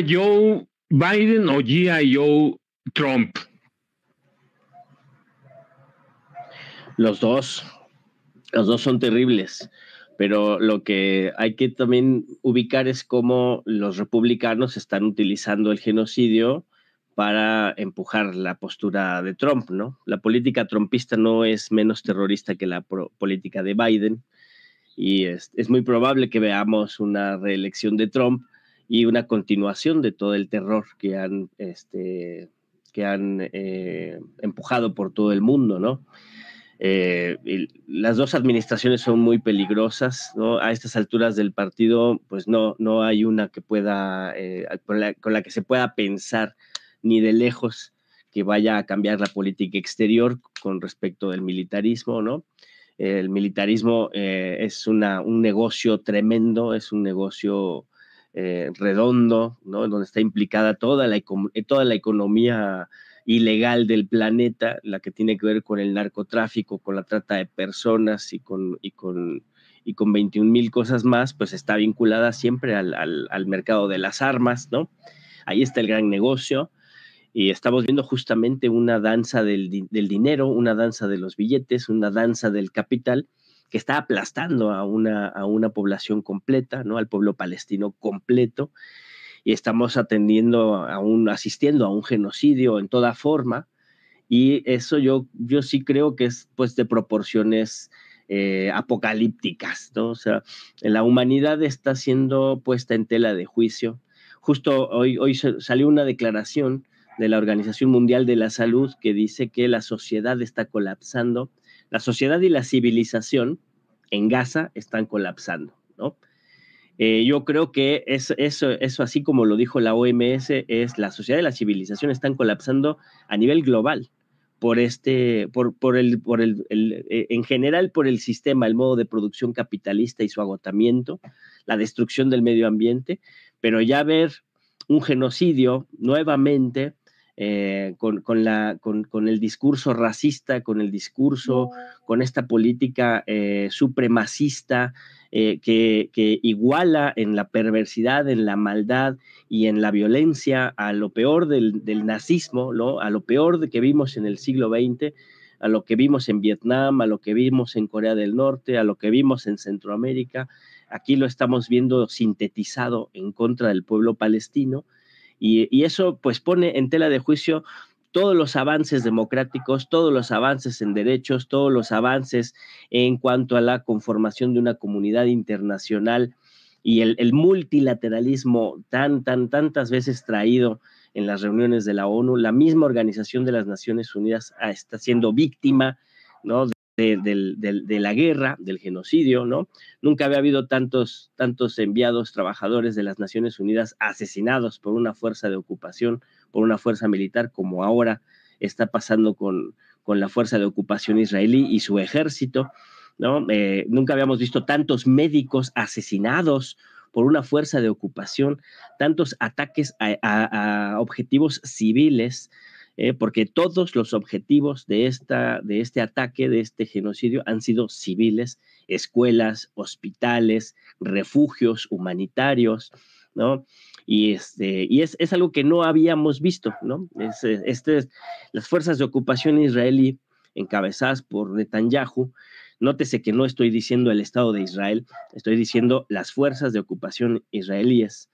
Joe Biden o Joe Trump? Los dos. Los dos son terribles. Pero lo que hay que también ubicar es cómo los republicanos están utilizando el genocidio para empujar la postura de Trump, ¿no? La política trumpista no es menos terrorista que la política de Biden y es, muy probable que veamos una reelección de Trump y una continuación de todo el terror que han, este, que han eh, empujado por todo el mundo, ¿no? Eh, las dos administraciones son muy peligrosas, A estas alturas del partido, pues no, no hay una que pueda, eh, con, la, que se pueda pensar ni de lejos que vaya a cambiar la política exterior con respecto del militarismo, ¿no? El militarismo es una, un negocio tremendo, es un negocio eh, redondo, donde está implicada toda la, eh, toda la economía ilegal del planeta, la que tiene que ver con el narcotráfico, con la trata de personas y con, y con, 21 mil cosas más, pues está vinculada siempre al, mercado de las armas, ¿no? Ahí está el gran negocio y estamos viendo justamente una danza del, del dinero, una danza de los billetes, una danza del capital que está aplastando a una, a una población completa, ¿no? al pueblo palestino completo, y estamos atendiendo a un, asistiendo a un genocidio en toda forma, y eso yo, yo sí creo que es pues de proporciones eh, apocalípticas, ¿no? O sea, la humanidad está siendo puesta en tela de juicio. Justo hoy, hoy salió una declaración de la Organización Mundial de la Salud que dice que la sociedad está colapsando la sociedad y la civilización en Gaza están colapsando, ¿no? Eh, yo creo que eso, eso, así como lo dijo la OMS, es la sociedad y la civilización están colapsando a nivel global por este, por, el, por el, eh, en general por el sistema, el modo de producción capitalista y su agotamiento, la destrucción del medio ambiente, pero ya ver un genocidio nuevamente eh, con, el discurso racista, con el discurso, con esta política eh, supremacista eh, que, iguala en la perversidad, en la maldad y en la violencia a lo peor del, nazismo, a lo peor de que vimos en el siglo XX, a lo que vimos en Vietnam, a lo que vimos en Corea del Norte, a lo que vimos en Centroamérica. Aquí lo estamos viendo sintetizado en contra del pueblo palestino y, eso pues pone en tela de juicio todos los avances democráticos, todos los avances en derechos, todos los avances en cuanto a la conformación de una comunidad internacional y el, el, multilateralismo tan, tan, tantas veces traído en las reuniones de la ONU, la misma Organización de las Naciones Unidas ah, está siendo víctima, ¿no? de, la guerra, del genocidio, ¿no? Nunca había habido tantos, tantos enviados trabajadores de las Naciones Unidas asesinados por una fuerza de ocupación, por una fuerza militar, como ahora está pasando con, con la fuerza de ocupación israelí y su ejército, ¿no? Eh, nunca habíamos visto tantos médicos asesinados por una fuerza de ocupación, tantos ataques a objetivos civiles, eh, porque todos los objetivos de, esta, de este ataque, de este genocidio, han sido civiles, escuelas, hospitales, refugios humanitarios, ¿no? Y, este, y es, algo que no habíamos visto, ¿no? Eh, este es, las fuerzas de ocupación israelí encabezadas por Netanyahu, Nótese que no estoy diciendo el Estado de Israel, estoy diciendo las fuerzas de ocupación israelíes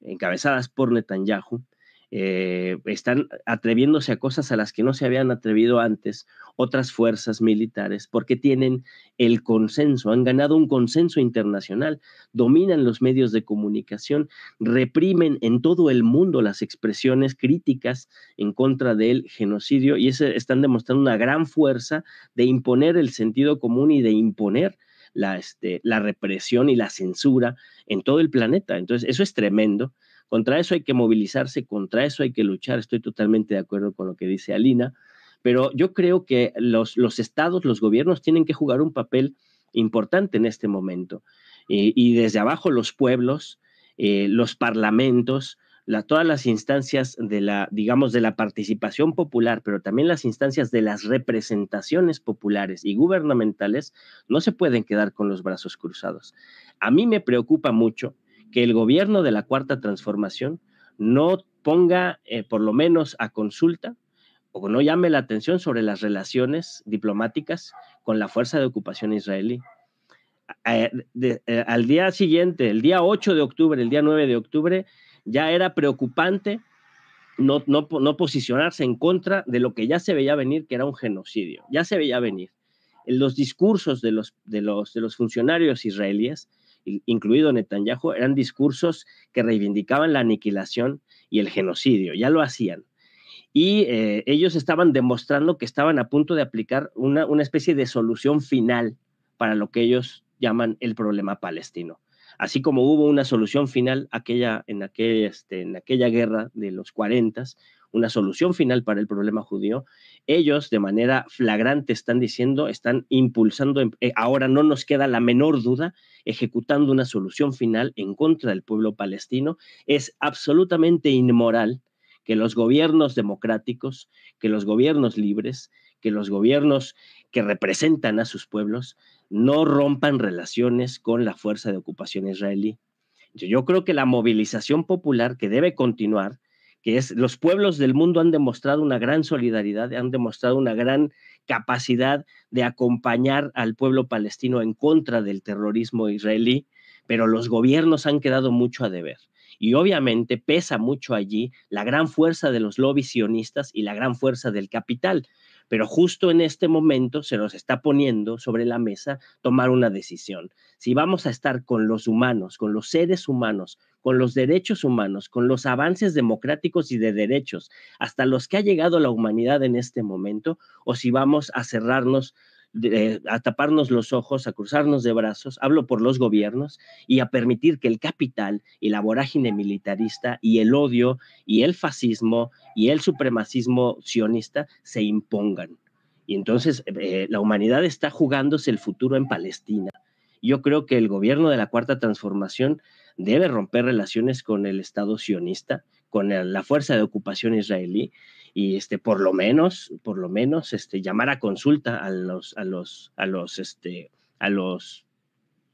encabezadas por Netanyahu, eh, están atreviéndose a cosas a las que no se habían atrevido antes otras fuerzas militares, porque tienen el consenso, han ganado un consenso internacional, dominan los medios de comunicación, reprimen en todo el mundo las expresiones críticas en contra del genocidio y están demostrando una gran fuerza de imponer el sentido común y de imponer la, este, la represión y la censura en todo el planeta. Entonces, eso es tremendo contra eso hay que movilizarse, contra eso hay que luchar. Estoy totalmente de acuerdo con lo que dice Alina, pero yo creo que los, los estados, los gobiernos tienen que jugar un papel importante en este momento. y desde abajo los pueblos, eh, los parlamentos, la, todas las instancias de la, digamos, de la participación popular, pero también las instancias de las representaciones populares y gubernamentales, no se pueden quedar con los brazos cruzados. A mí me preocupa mucho que el gobierno de la Cuarta Transformación no ponga eh, por lo menos a consulta o no llame la atención sobre las relaciones diplomáticas con la fuerza de ocupación israelí. Eh, eh, al día siguiente, el día 8 de octubre, el día 9 de octubre, ya era preocupante no, posicionarse en contra de lo que ya se veía venir, que era un genocidio, ya se veía venir. Los discursos de los, de los, de los funcionarios israelíes incluido Netanyahu, eran discursos que reivindicaban la aniquilación y el genocidio, ya lo hacían. Y eh, ellos estaban demostrando que estaban a punto de aplicar una, especie de solución final para lo que ellos llaman el problema palestino. Así como hubo una solución final aquella, en, este, en aquella guerra de los 40, una solución final para el problema judío, ellos de manera flagrante están diciendo, están impulsando, em, eh, ahora no nos queda la menor duda, ejecutando una solución final en contra del pueblo palestino. Es absolutamente inmoral que los gobiernos democráticos, que los gobiernos libres, que los gobiernos que representan a sus pueblos no rompan relaciones con la fuerza de ocupación israelí. Yo creo que la movilización popular que debe continuar que es los pueblos del mundo han demostrado una gran solidaridad, han demostrado una gran capacidad de acompañar al pueblo palestino en contra del terrorismo israelí, pero los gobiernos han quedado mucho a deber. Y obviamente pesa mucho allí la gran fuerza de los lobbies sionistas y la gran fuerza del capital. Pero justo en este momento se nos está poniendo sobre la mesa tomar una decisión. Si vamos a estar con los humanos, con los seres humanos, con los derechos humanos, con los avances democráticos y de derechos, hasta los que ha llegado la humanidad en este momento, o si vamos a cerrarnos a taparnos los ojos, a cruzarnos de brazos, hablo por los gobiernos, y a permitir que el capital y la vorágine militarista y el odio y el fascismo y el supremacismo sionista se impongan. Y entonces eh, la humanidad está jugándose el futuro en Palestina. Yo creo que el gobierno de la Cuarta Transformación debe romper relaciones con el Estado sionista, con la fuerza de ocupación israelí y este por lo menos por lo menos este llamar a consulta a los a los a los este a los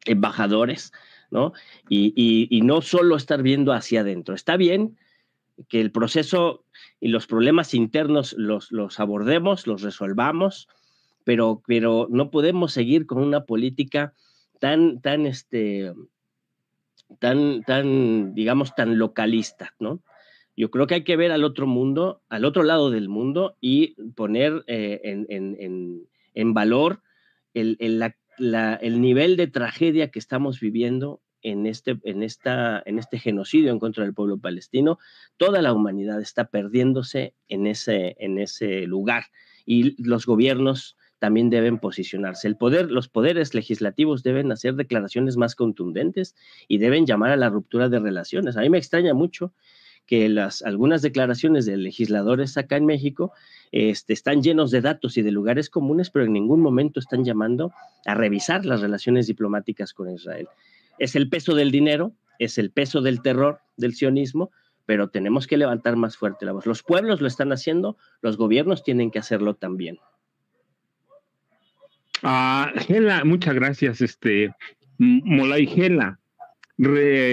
embajadores no y, no solo estar viendo hacia adentro está bien que el proceso y los problemas internos los, los abordemos los resolvamos pero pero no podemos seguir con una política tan tan este tan, tan, digamos, tan localista, ¿no? Yo creo que hay que ver al otro mundo, al otro lado del mundo y poner eh, en, valor el, nivel de tragedia que estamos viviendo en este, en, esta, en este genocidio en contra del pueblo palestino. Toda la humanidad está perdiéndose en ese, en ese lugar y los gobiernos también deben posicionarse. El poder, los poderes legislativos deben hacer declaraciones más contundentes y deben llamar a la ruptura de relaciones. A mí me extraña mucho que las, algunas declaraciones de legisladores acá en México este, están llenos de datos y de lugares comunes, pero en ningún momento están llamando a revisar las relaciones diplomáticas con Israel. Es el peso del dinero, es el peso del terror, del sionismo, pero tenemos que levantar más fuerte la voz. Los pueblos lo están haciendo, los gobiernos tienen que hacerlo también. Ah, Gela, muchas gracias, este, Molay Gela. Re,